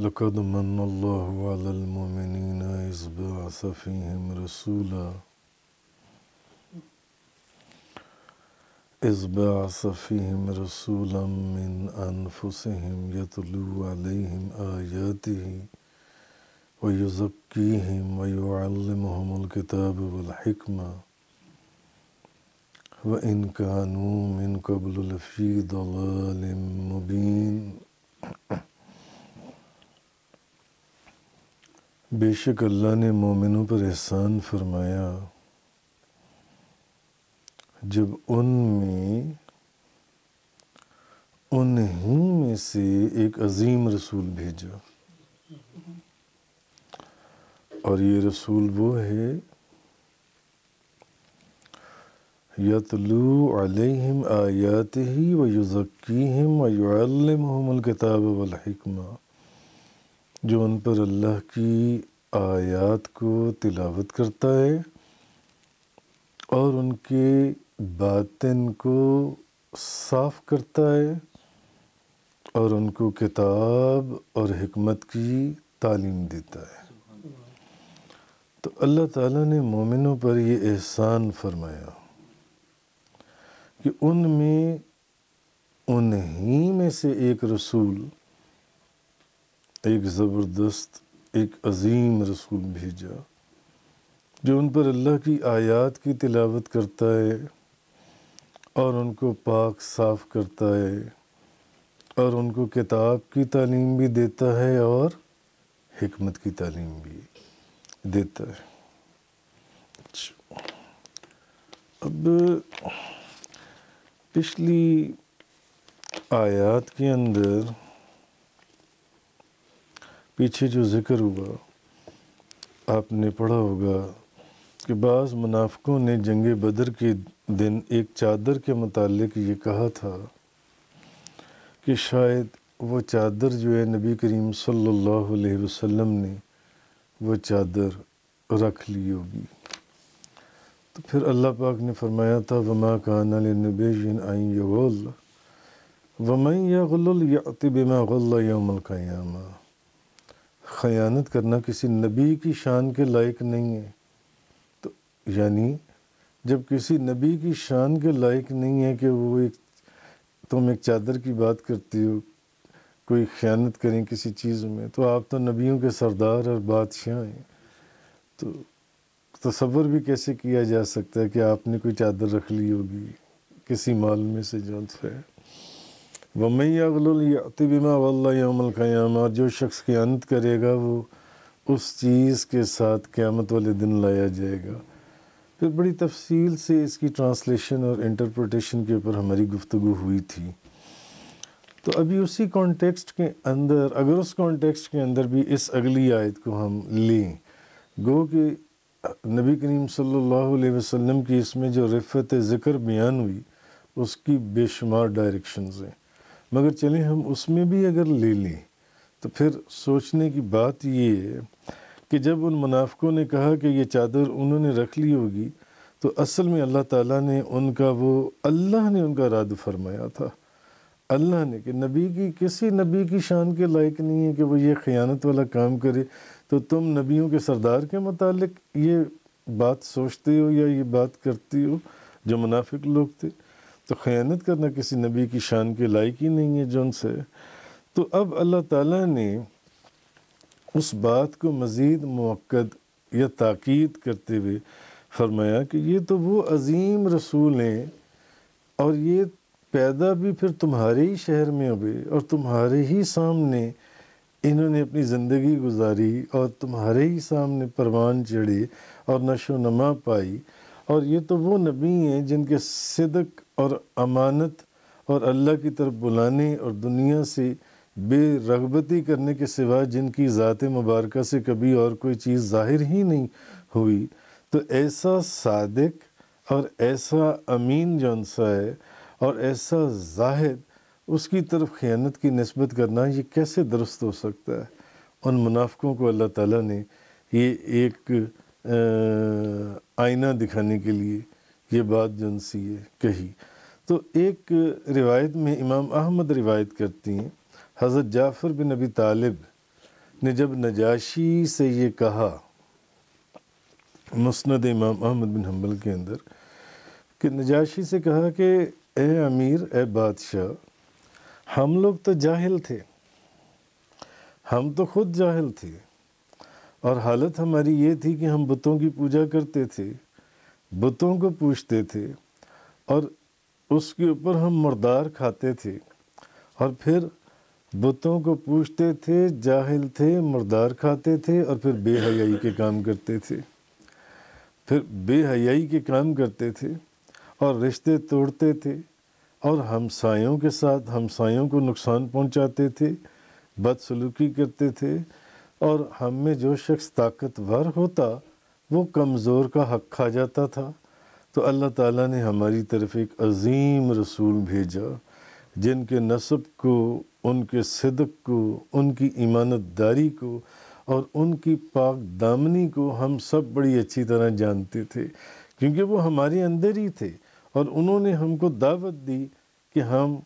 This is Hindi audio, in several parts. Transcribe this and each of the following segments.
لقد من الله على المؤمنين إذ بعث فيهم رسولا إذ بعث فيهم رسولا من أنفسهم يتلو عليهم آياته ويزكيهم ويعلمهم الكتاب والحكمة وإن كانوا من قبل لفي ضلال مبين बेशक अल्लाह ने मोमिनों पर एहसान फरमाया जब उनमें उन्हीं में से एक अजीम रसूल भेजा और ये रसूल वो है यतलू अलैहिम आयात ही व युज़क्कीम व युअल्लिमहुमुल किताब वल जो उन पर अल्लाह की आयात को तिलावत करता है और उनके बातिन को साफ करता है और उनको किताब और हमत की तालीम देता है तो अल्लाह ताला ने मोमिनों पर ये एहसान फरमाया कि उनमें उन्हीं में से एक रसूल एक ज़बरदस्त एक अजीम रसूल भेजा जो उन पर अल्लाह की आयत की तिलावत करता है और उनको पाक साफ करता है और उनको किताब की तालीम भी देता है और हमत की तालीम भी देता है अच्छा। अब पिछली आयत के अंदर पीछे जो ज़िक्र हुआ आपने पढ़ा होगा कि बाज़ मुनाफ़ों ने जंग बदर के दिन एक चादर के मतलब ये कहा था कि शायद वो चादर जो है नबी करीम सल्लल्लाहु अलैहि वसल्लम ने वो चादर रख ली होगी तो फिर अल्लाह पाक ने फरमाया था वमा कान नबीन आई यगल वमई या गल याति बिमा गल्ला यौमल ख़यानत करना किसी नबी की शान के लायक नहीं है तो यानी जब किसी नबी की शान के लायक नहीं है कि वो एक तुम एक चादर की बात करती हो कोई ख़यानत करें किसी चीज़ में तो आप तो नबियों के सरदार और बादशाह हैं तो तस्वर भी कैसे किया जा सकता है कि आपने कोई चादर रख ली होगी किसी माल में से जो है वमैयातिबिमा वल्लाम और जो शख्स के अंत करेगा वो उस चीज़ के साथ क़्यामत वाले दिन लाया जाएगा फिर बड़ी तफसील से इसकी ट्रांसलेशन और इंटरप्रटेशन के ऊपर हमारी गुफ्तु हुई थी तो अभी उसी कॉन्टेक्स्ट के अंदर अगर उस कॉन्टेक्स्ट के अंदर भी इस अगली आयत को हम लें गो कि नबी करीम सल्लल्लाहु अलैहि वसल्लम की इसमें जो रफत ज़िक्र बयान हुई उसकी बेशुमार डायरेक्शंस हैं मगर चलें हम उसमें भी अगर ले लें तो फिर सोचने की बात ये है कि जब उन मुनाफिकों ने कहा कि ये चादर उन्होंने रख ली होगी तो असल में अल्लाह ताला ने उनका वो अल्लाह ने उनका रद्द फरमाया था अल्लाह ने कि नबी की किसी नबी की शान के लायक नहीं है कि वो ये ख़यानत वाला काम करे तो तुम नबियों के सरदार के मतलब ये बात सोचते हो या ये बात करती हो जो मुनाफिक लोग थे तो ख़यानत करना किसी नबी की शान के लायक ही नहीं है जो उनसे तो अब अल्लाह ताला ने उस बात को मज़ीद मौक़द या ताक़द करते हुए फरमाया कि ये तो वो अजीम रसूल हैं और ये पैदा भी फिर तुम्हारे ही शहर में हुए और तुम्हारे ही सामने इन्होंने अपनी ज़िंदगी गुजारी और तुम्हारे ही सामने परवान चढ़ी और नशो नमा पाई और ये तो वो नबी हैं जिनके सिदक और अमानत और अल्लाह की तरफ बुलाने और दुनिया से बेरगबती करने के सिवा जिनकी ज़ात मुबारक से कभी और कोई चीज़ ज़ाहिर ही नहीं हुई तो ऐसा सादक और ऐसा अमीन जौनसा है और ऐसा जाहिद उसकी तरफ ख़यानत की नस्बत करना ये कैसे दुरुस्त हो सकता है उन मुनाफ़ों को अल्लाह ताला ने ये एक आईना दिखाने के लिए ये बात जो सी कही तो एक रिवायत में इमाम अहमद रिवायत करती हैं हज़रत जाफ़र बिन नबी तालिब ने जब नजाशी से ये कहा मुस्ंद इमाम अहमद बिन हम्बल के अंदर कि नजाशी से कहा कि ए अमीर ए बादशाह हम लोग तो जाहिल थे हम तो खुद जाहिल थे और हालत हमारी ये थी कि हम बुतों की पूजा करते थे बुतों को पूछते थे और उसके ऊपर हम मुर्दार खाते थे और फिर बुतों को पूछते थे जाहिल थे मुर्दार खाते थे और फिर बेहयाई के काम करते थे फिर बेहयाई के काम करते थे और रिश्ते तोड़ते थे और हमसायों के साथ हमसायों को नुकसान पहुंचाते थे बदसलूकी करते थे और हम में जो शख्स ताकतवर होता वो कमज़ोर का हक खा जाता था तो अल्लाह ताला ने हमारी तरफ एक अजीम रसूल भेजा जिनके नसब को उनके सिदक को उनकी दारी को और उनकी पाक दामनी को हम सब बड़ी अच्छी तरह जानते थे क्योंकि वो हमारे अंदर ही थे और उन्होंने हमको दावत दी कि हम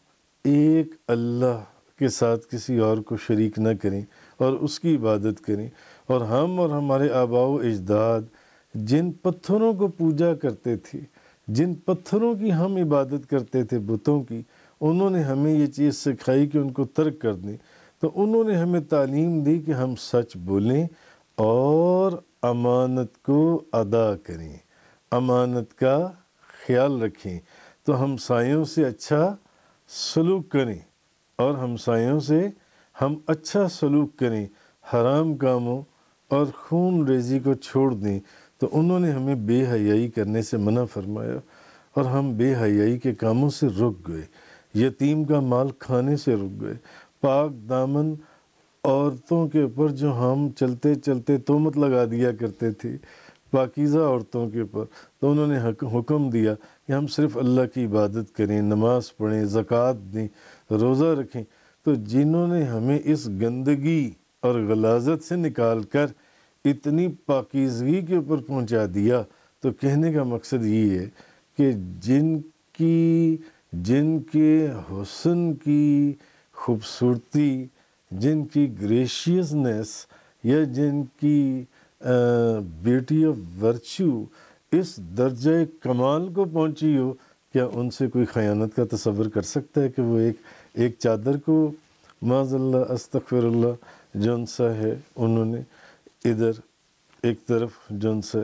एक अल्लाह के साथ किसी और को शरीक ना करें और उसकी इबादत करें और हम और हमारे आबाओ अजदाद जिन पत्थरों को पूजा करते थे जिन पत्थरों की हम इबादत करते थे बुतों की उन्होंने हमें ये चीज़ सिखाई कि उनको तर्क कर दें तो उन्होंने हमें तालीम दी कि हम सच बोलें और अमानत को अदा करें अमानत का ख्याल रखें तो हमसायों से अच्छा सलूक करें और हमसायों से हम अच्छा सलूक करें हराम कामों और खून रेजी को छोड़ दें तो उन्होंने हमें बेहयाई करने से मना फरमाया और हम बेहयाई के कामों से रुक गए यतीम का माल खाने से रुक गए पाक दामन औरतों के ऊपर जो हम चलते चलते तोमत लगा दिया करते थे पाकिज़ा औरतों के ऊपर तो उन्होंने हुक्म दिया कि हम सिर्फ़ अल्लाह की इबादत करें नमाज़ पढ़ें ज़क़़त दें रोज़ा रखें तो जिन्होंने हमें इस गंदगी और गलाजत से निकाल कर इतनी पाकिजगी के ऊपर पहुंचा दिया तो कहने का मकसद ये है कि जिनकी जिनके हसन की खूबसूरती जिनकी ग्रेशियसनेस या जिनकी ब्यूटी ऑफ वर्चू इस दर्ज कमाल को पहुंची हो क्या उनसे कोई खयानत का तस्वर कर सकता है कि वो एक एक चादर को माजल्ला अस्तफर जौन सा है उन्होंने इधर एक तरफ जौन सा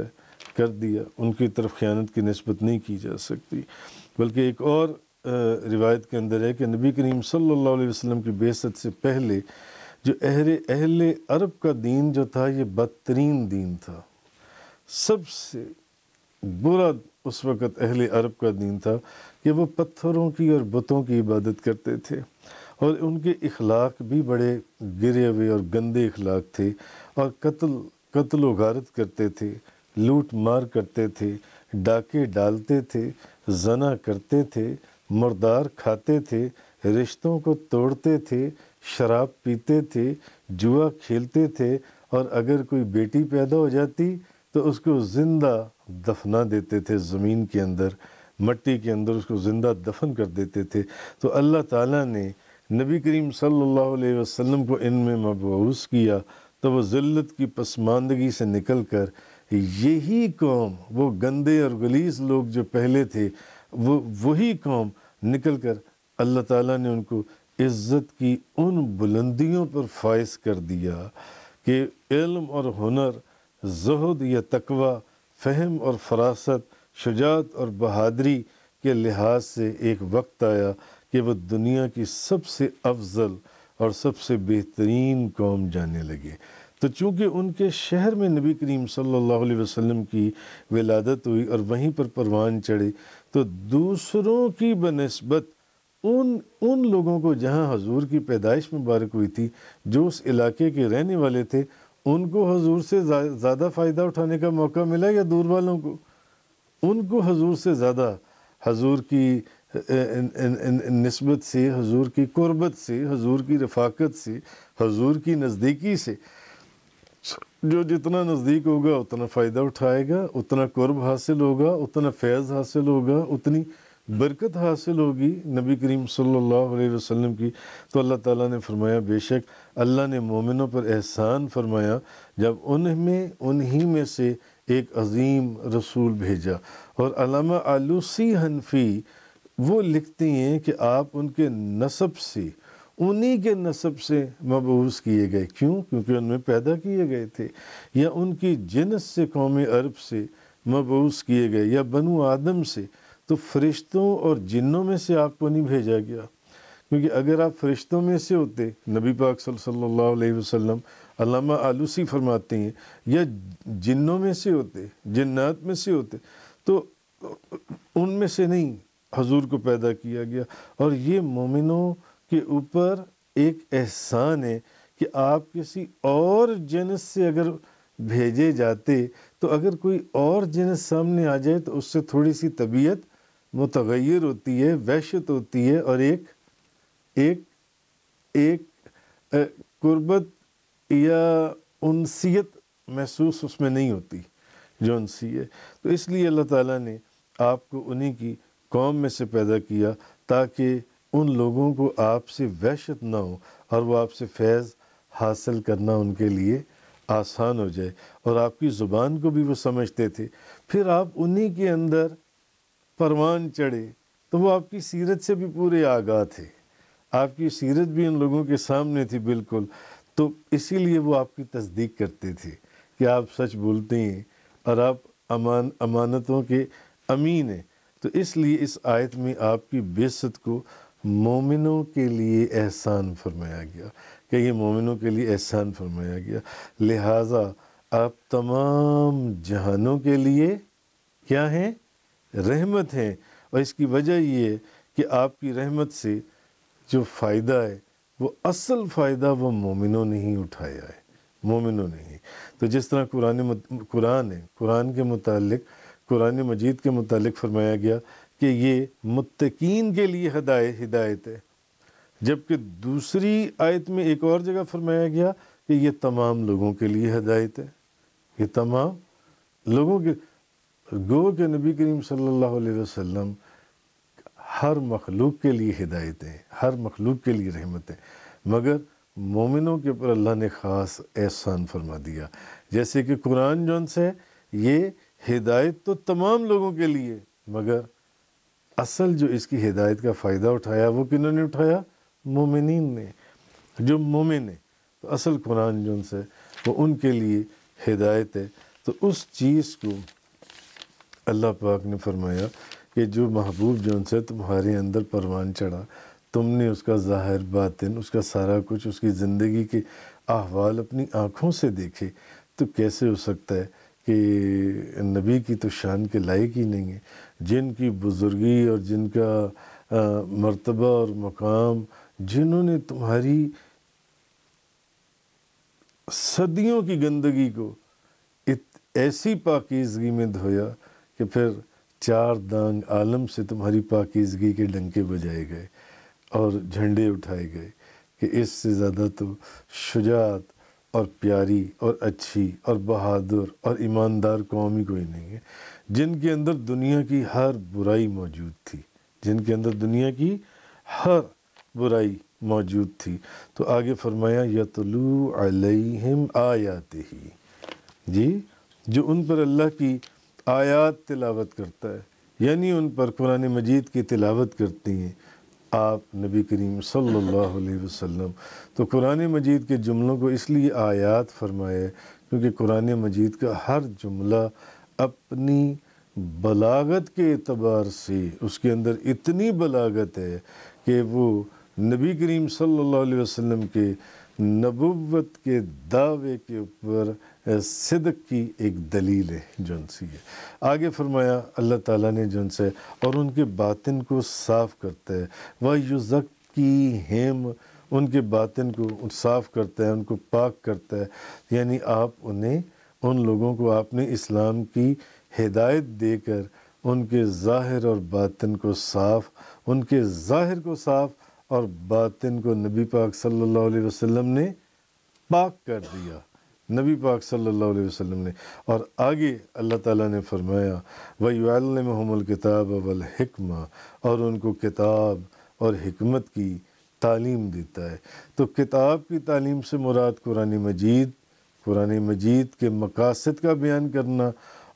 कर दिया उनकी तरफ खयानत की नस्बत नहीं की जा सकती बल्कि एक और रिवायत के अंदर है कि नबी करीम सल्लल्लाहु अलैहि वसल्लम की बेसत से पहले जो अहले अहल अरब का दीन जो था ये बदतरीन दीन था सबसे बुरा उस वक़्त अहल अरब का दीन था कि वो पत्थरों की और बुतों की इबादत करते थे और उनके इखलाक भी बड़े गिरे हुए और गंदे इखलाक थे और कत्ल कत्ल गारत करते थे लूट मार करते थे डाके डालते थे जना करते थे मुर्दार खाते थे रिश्तों को तोड़ते थे शराब पीते थे जुआ खेलते थे और अगर कोई बेटी पैदा हो जाती तो उसको ज़िंदा दफना देते थे ज़मीन के अंदर मट्टी के अंदर उसको ज़िंदा दफन कर देते थे तो अल्लाह ताला ने नबी करीम सल्लल्लाहु अलैहि वसल्लम को इनमें मबूस किया तो वो ज़िल्लत की पसमानदगी से निकल कर यही कौम वो गंदे और गलीस लोग जो पहले थे वो वही कौम निकल कर अल्लाह ताला ने उनको इज़्ज़त की उन बुलंदियों पर फायज कर दिया कि इल्म और हुनर जहद या तकवा फहम और फरासत शुजात और बहादरी के लिहाज से एक वक्त आया कि वह दुनिया की सबसे अफजल और सबसे बेहतरीन कौम जाने लगे तो चूँकि उनके शहर में नबी करीम सल्लल्लाहु अलैहि वसल्लम की विलादत हुई और वहीं पर परवान चढ़े तो दूसरों की बनस्बत उन उन लोगों को जहाँ हजूर की पैदाइश मुबारक हुई थी जो उस इलाके के रहने वाले थे उनको हजूर से ज़्यादा फ़ायदा उठाने का मौका मिला या दूर वालों को उनको हजूर से ज़्यादा हजूर की नस्बत से हजूर की कुर्बत से हजूर की रफाकत से हजूर की नज़दीकी से जो जितना नज़दीक होगा उतना फ़ायदा उठाएगा उतना कुर्ब हासिल होगा उतना फैज़ हासिल होगा उतनी बरकत हासिल होगी नबी करीम सल्लल्लाहु अलैहि वसल्लम की तो अल्लाह ताला ने फरमाया बेशक अल्लाह ने मोमिनों पर एहसान फरमाया जब उनमें उन्हीं में से एक अजीम रसूल भेजा और अलामा आलूसी हनफी वो लिखती हैं कि आप उनके नसब से उन्हीं के नसब से मबूस किए गए क्यों क्योंकि उनमें पैदा किए गए थे या उनकी जिनस से कौम अरब से मबूस किए गए या बनु आदम से तो फरिश्तों और जिन्नों में से आपको नहीं भेजा गया क्योंकि अगर आप फरिश्तों में से होते नबी पाक सल्लल्लाहु अलैहि वसल्लम अल्लामा आलूसी फरमाते हैं या जिन्नों में से होते जन्नात में से होते तो उनमें से नहीं हजूर को पैदा किया गया और ये मोमिनों के ऊपर एक एहसान है कि आप किसी और जनस से अगर भेजे जाते तो अगर कोई और जनस सामने आ जाए तो उससे थोड़ी सी तबीयत मुतगैर होती है वहशत होती है और एक एक एक गुर्बत या उनसीत महसूस उसमें नहीं होती जो उनसी है तो इसलिए अल्लाह ताला ने आपको उन्हीं की कौम में से पैदा किया ताकि उन लोगों को आपसे वहशत ना हो और वो आपसे फैज़ हासिल करना उनके लिए आसान हो जाए और आपकी ज़ुबान को भी वो समझते थे फिर आप उन्हीं के अंदर फरमान चढ़े तो वो आपकी सीरत से भी पूरे आगाह थे आपकी सीरत भी इन लोगों के सामने थी बिल्कुल तो इसीलिए वो आपकी तस्दीक करते थे कि आप सच बोलते हैं और आप अमान अमानतों के अमीन हैं तो इसलिए इस आयत में आपकी बेसत को मोमिनों के लिए एहसान फरमाया गया कि ये मोमिनों के लिए एहसान फरमाया गया लिहाजा आप तमाम जहानों के लिए क्या हैं रहमत हैं और इसकी वजह ये है कि आपकी रहमत से जो फ़ायदा है वो असल फ़ायदा वो मोमिनों ने ही उठाया है मोमिनों ने ही तो जिस तरह कुरान कुरान है कुरान के मुतालिक कुरान मजीद के मुतालिक फरमाया गया कि ये मुतकीन के लिए हदाय हिदायत है जबकि दूसरी आयत में एक और जगह फरमाया गया कि ये तमाम लोगों के लिए हदायत है ये तमाम लोगों के गो के नबी करीम सल्लल्लाहु अलैहि वसल्लम हर मखलूक के लिए हिदायतें हर मखलूक के लिए रहमतें मगर मोमिनों के ऊपर अल्लाह ने ख़ास एहसान फरमा दिया जैसे कि कुरान जौन से ये हिदायत तो तमाम लोगों के लिए मगर असल जो इसकी हिदायत का फ़ायदा उठाया वो किन्होंने उठाया मोमिन ने जो मोमिन है तो असल कुरान जौन से वो उनके लिए हिदायत है तो उस चीज़ को अल्लाह पाक ने फरमाया कि जो महबूब जो से तुम्हारे अंदर परवान चढ़ा तुमने उसका ज़ाहिर बातिन उसका सारा कुछ उसकी ज़िंदगी के अहवाल अपनी आँखों से देखे तो कैसे हो सकता है कि नबी की तो शान के लायक ही नहीं है जिनकी बुज़ुर्गी और जिनका मर्तबा और मकाम जिन्होंने तुम्हारी सदियों की गंदगी को इत, ऐसी पाकिजगी में धोया कि फिर चार दांग आलम से तुम्हारी पाकिजगी के डंके बजाए गए और झंडे उठाए गए कि इससे ज़्यादा तो शुजात और प्यारी और अच्छी और बहादुर और ईमानदार कौम ही कोई नहीं है जिनके अंदर दुनिया की हर बुराई मौजूद थी जिनके अंदर दुनिया की हर बुराई मौजूद थी तो आगे फरमाया यतलू अलैहिम आयात ही जी जो उन पर अल्लाह की आयात तिलावत करता है यानी उन पर कुरान मजीद की तिलावत करती हैं आप नबी करीम सल्लल्लाहु अलैहि वसल्लम तो कुरान मजीद के जुमलों को इसलिए आयात फरमाए क्योंकि कुरान मजीद का हर जुमला अपनी बलागत के अतबार से उसके अंदर इतनी बलागत है कि वो नबी करीम सल्लल्लाहु अलैहि वसल्लम के नबुवत के दावे के ऊपर सिदक की एक दलील है जौन सी है आगे फरमाया अल्लाह ताला ने जौन से और उनके बातिन को साफ़ करता है वह युजक की हेम उनके बातिन को साफ़ करता है उनको पाक करता है यानी आप उन्हें उन लोगों को आपने इस्लाम की हिदायत देकर उनके ज़ाहिर और बातिन को साफ़ उनके ज़ाहिर को साफ़ और बातिन को नबी पाक सल्लल्लाहु अलैहि वसल्लम ने पाक कर दिया नबी पाक सल्लल्लाहु अलैहि वसल्लम ने और आगे अल्लाह ताला ने फरमाया वही किताब वल हिकमा और उनको किताब और हमत की तालीम देता है तो किताब की तालीम से मुराद कुरान मजीद कुरान मजीद के मकासद का बयान करना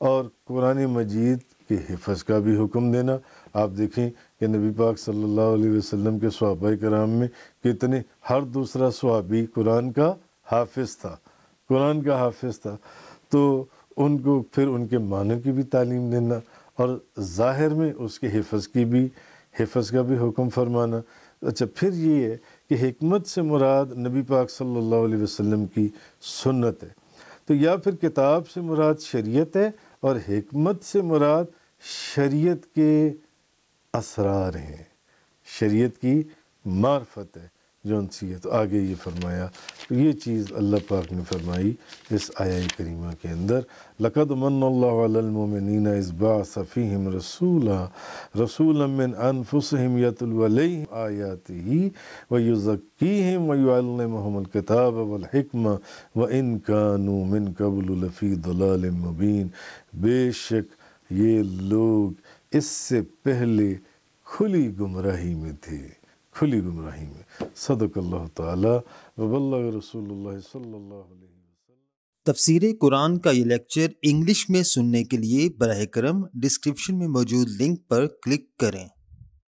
और कुरान मजीद के हिफज का भी हुक्म देना आप देखें कि नबी पाक सल्लल्लाहु अलैहि वसल्लम के सहाबा कराम में कितने हर दूसरा सहाबी कुरान का हाफिज था कुरान का हाफिज था तो उनको फिर उनके मानों की भी तालीम देना और ज़ाहिर में उसके हिफज की भी हिफज का भी हुक्म फरमाना अच्छा फिर ये है कि हमत से मुराद नबी पाक सल्लल्लाहु अलैहि वसल्लम की सुन्नत है तो या फिर किताब से मुराद शरीयत है और हमत से मुराद शरीयत के असरार हैं शरीयत की मार्फत है जो है तो आगे ये फरमाया तो ये चीज़ अल्लाह पाक ने फरमाई इस आया करीमा के अंदर लक़द मनमिन इसबा सफ़ी रसूला रसूल मिन अनफुसम यतलम आयाती ही व युज़क़ीम वमल किताब वलहकम व इन कानू मिन कबल लफ़ी दलाल मुबीन बेशक ये लोग इससे पहले खुली गुमराही में थे खुली गुमराही में सदकल्ला तबल्ला रसूल तफसर कुरान का ये लेक्चर इंग्लिश में सुनने के लिए बरह करम डिस्क्रिप्शन में मौजूद लिंक पर क्लिक करें